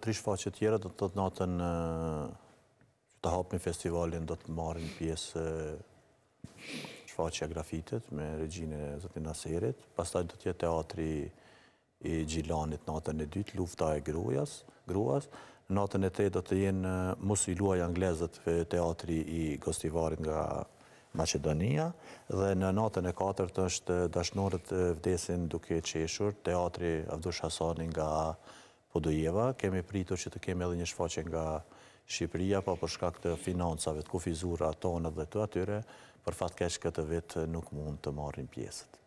tri shfaqe tjera do të të natën të hapëmi festivalin, do të marrin pjesë shfaqja grafitet me regjine Zotin Aserit, pastaj do të jetë teatri i Gjilanit natën e dytë, lufta e gruas, natën e tëj do të jenë musiluaj anglezët teatri i Gostivarit nga Macedonia, dhe në natën e katërt është dashnorët vdesin duke qeshur teatri Avdush Hasani nga Odojeva, po kemi pritur që të kemi edhe një shfaqe nga Shqipëria, pa po përshka këtë financave të kufizura tonë dhe të atyre, për fatkesh këtë vit nuk mund të marrin pjesët.